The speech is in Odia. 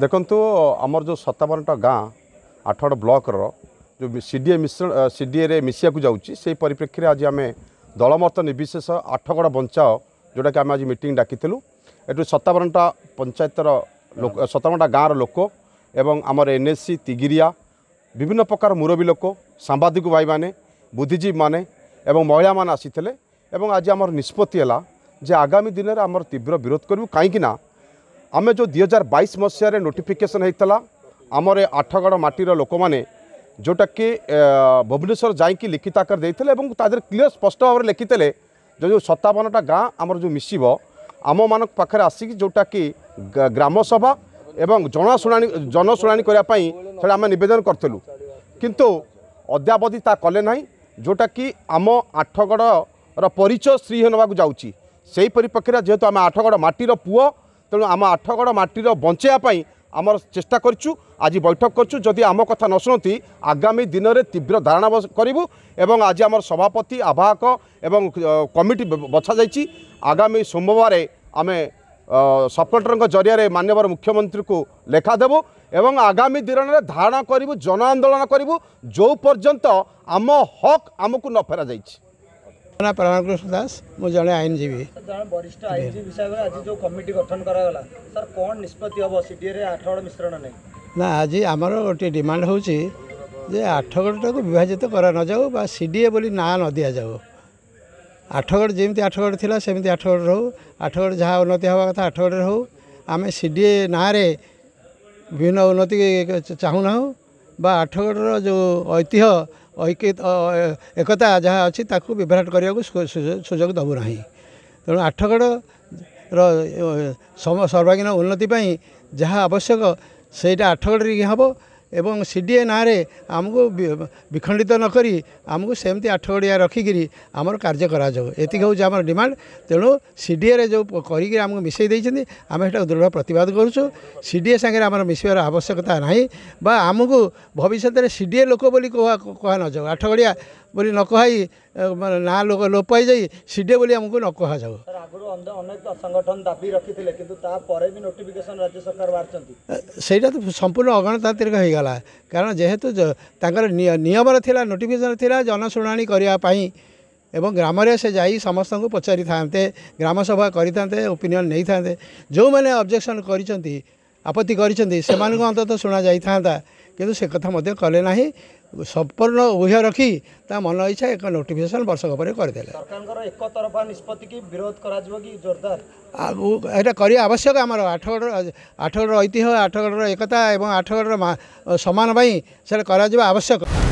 ଦେଖନ୍ତୁ ଆମର ଯେଉଁ ସତାବନଟା ଗାଁ ଆଠଗଡ଼ ବ୍ଲକର ଯେଉଁ ସି ଡି ଏ ମିଶ୍ରଣ ସି ଡି ଏରେ ମିଶିବାକୁ ଯାଉଛି ସେହି ପରିପ୍ରେକ୍ଷୀରେ ଆଜି ଆମେ ଦଳମତ ନିର୍ବିଶେଷ ଆଠଗଡ଼ ବଞ୍ଚାଅ ଯେଉଁଟାକି ଆମେ ଆଜି ମିଟିଂ ଡାକିଥିଲୁ ଏଠୁ ସତାବନଟା ପଞ୍ଚାୟତର ଲୋକ ସତାବନଟା ଗାଁର ଲୋକ ଏବଂ ଆମର ଏନ୍ଏସ୍ସି ତିଗିରିଆ ବିଭିନ୍ନ ପ୍ରକାର ମୁରବୀ ଲୋକ ସାମ୍ବାଦିକ ଭାଇମାନେ ବୁଦ୍ଧିଜୀବୀମାନେ ଏବଂ ମହିଳାମାନେ ଆସିଥିଲେ ଏବଂ ଆଜି ଆମର ନିଷ୍ପତ୍ତି ହେଲା ଯେ ଆଗାମୀ ଦିନରେ ଆମର ତୀବ୍ର ବିରୋଧ କରିବୁ କାହିଁକିନା ଆମେ ଯେଉଁ ଦୁଇ ହଜାର ବାଇଶ ମସିହାରେ ନୋଟିଫିକେସନ୍ ହେଇଥିଲା ଆମର ଏ ଆଠଗଡ଼ ମାଟିର ଲୋକମାନେ ଯେଉଁଟାକି ଭୁବନେଶ୍ୱର ଯାଇକି ଲିଖିତ ଆକାର ଦେଇଥିଲେ ଏବଂ ତା ଦେହରେ କ୍ଲିଅର୍ ସ୍ପଷ୍ଟ ଭାବରେ ଲେଖିଥିଲେ ଯେ ଯେଉଁ ସତାବନଟା ଗାଁ ଆମର ଯେଉଁ ମିଶିବ ଆମମାନଙ୍କ ପାଖରେ ଆସିକି ଯେଉଁଟାକି ଗ୍ରାମସଭା ଏବଂ ଜଣାଶୁଣାଣି ଜନଶୁଣାଣି କରିବା ପାଇଁ ସେଟା ଆମେ ନିବେଦନ କରିଥିଲୁ କିନ୍ତୁ ଅଦ୍ୟାବଧି ତା କଲେ ନାହିଁ ଯେଉଁଟାକି ଆମ ଆଠଗଡ଼ର ପରିଚୟ ଶ୍ରୀହୀନ ହେବାକୁ ଯାଉଛି ସେହି ପରିପ୍ରେକ୍ଷୀରେ ଯେହେତୁ ଆମେ ଆଠଗଡ଼ ମାଟିର ପୁଅ ତେଣୁ ଆମ ଆଠଗଡ଼ ମାଟିର ବଞ୍ଚେଇବା ପାଇଁ ଆମର ଚେଷ୍ଟା କରିଛୁ ଆଜି ବୈଠକ କରିଛୁ ଯଦି ଆମ କଥା ନ ଶୁଣନ୍ତି ଆଗାମୀ ଦିନରେ ତୀବ୍ର ଧାରଣା କରିବୁ ଏବଂ ଆଜି ଆମର ସଭାପତି ଆବାହକ ଏବଂ କମିଟି ବଛାଯାଇଛି ଆଗାମୀ ସୋମବାର ଆମେ ସପୋର୍ଟରଙ୍କ ଜରିଆରେ ମାନ୍ୟବର ମୁଖ୍ୟମନ୍ତ୍ରୀଙ୍କୁ ଲେଖା ଦେବୁ ଏବଂ ଆଗାମୀ ଦିନରେ ଧାରଣା କରିବୁ ଜନ ଆନ୍ଦୋଳନ କରିବୁ ଯେଉଁ ପର୍ଯ୍ୟନ୍ତ ଆମ ହକ୍ ଆମକୁ ନ ଫେରାଯାଇଛି ନା କୃଷ୍ଣ ଦାସ ମୁଁ ଜଣେ ଆଇନଜୀବୀ ଜଣେ ବରିଷ୍ଠ ଆଇନଜୀବୀ ହିସାବରେ ଆଜି ଯେଉଁ କମିଟି ଗଠନ କରାଗଲା ସାର୍ କ'ଣ ନିଷ୍ପତ୍ତି ହେବ ସିଡିଏରେ ଆଠ ମିଶ୍ରଣ ନେଇ ନା ଆଜି ଆମର ଗୋଟିଏ ଡିମାଣ୍ଡ ହେଉଛି ଯେ ଆଠଗଡ଼ଟାକୁ ବିଭାଜିତ କରାନଯାଉ ବା ସି ଡି ଏ ବୋଲି ନାଁ ନ ଦିଆଯାଉ ଆଠଗଡ଼ ଯେମିତି ଆଠଗଡ଼ ଥିଲା ସେମିତି ଆଠଗଡ଼ ରହୁ ଆଠଗଡ଼ ଯାହା ଉନ୍ନତି ହେବା କଥା ଆଠଗଡ଼ରେ ହେଉ ଆମେ ସିଡିଏ ନାଁରେ ବିଭିନ୍ନ ଉନ୍ନତି ଚାହୁଁନାହୁଁ ବା ଆଠଗଡ଼ର ଯେଉଁ ଐତିହ୍ୟ ଏକତା ଯାହା ଅଛି ତାକୁ ବିଭ୍ରାଟ କରିବାକୁ ସୁଯୋଗ ଦେବୁ ନାହିଁ ତେଣୁ ଆଠଗଡ଼ର ସର୍ବାଙ୍ଗୀନ ଉନ୍ନତି ପାଇଁ ଯାହା ଆବଶ୍ୟକ ସେଇଟା ଆଠଗଡ଼ରେ ହିଁ ହେବ ଏବଂ ସି ଡ଼ି ଏ ନାଁରେ ଆମକୁ ବିଖଣ୍ଡିତ ନକରି ଆମକୁ ସେମିତି ଆଠ ଗଡ଼ିଆ ରଖିକିରି ଆମର କାର୍ଯ୍ୟ କରାଯାଉ ଏତିକି ହେଉଛି ଆମର ଡିମାଣ୍ଡ ତେଣୁ ସି ଡ଼ି ଏରେ ଯେଉଁ କରିକିରି ଆମକୁ ମିଶାଇ ଦେଇଛନ୍ତି ଆମେ ସେଟାକୁ ଦୃଢ଼ ପ୍ରତିବାଦ କରୁଛୁ ସି ଡ଼ି ଏ ସାଙ୍ଗରେ ଆମର ମିଶିବାର ଆବଶ୍ୟକତା ନାହିଁ ବା ଆମକୁ ଭବିଷ୍ୟତରେ ସି ଡ଼ି ଲୋକ ବୋଲି କୁହା ନଯାଉ ଆଠ बोली नहै नोक लोप सिडे न कहाँ जाउँ सही सम्पूर्ण अगणतान्त्रिक कारण जुन नियम थाहा छ नोटिकेसन थियो जनशुणी ग्रामी समस्त पचारिथा ग्रामसभा गरिपिनियनै जो अब्जेक्सन गरि आपत्ति गरिदिनु सथा कले न ସମ୍ପୂର୍ଣ୍ଣ ଉଭୟ ରଖି ତା ମନ ଇଚ୍ଛା ଏକ ନୋଟିଫିକେସନ୍ ବର୍ଷକ ପରେ କରିଦେଲେ ସରକାରଙ୍କର ଏକ ତରଫା ନିଷ୍ପତ୍ତିକି ବିରୋଧ କରାଯିବ କି ଜୋରଦାର ଏଇଟା କରିବା ଆବଶ୍ୟକ ଆମର ଆଠଗଡ଼ର ଆଠଗଡ଼ର ଐତିହ୍ୟ ଆଠଗଡ଼ର ଏକତା ଏବଂ ଆଠଗଡ଼ର ସମ୍ମାନ ପାଇଁ ସେଇଟା କରାଯିବା ଆବଶ୍ୟକ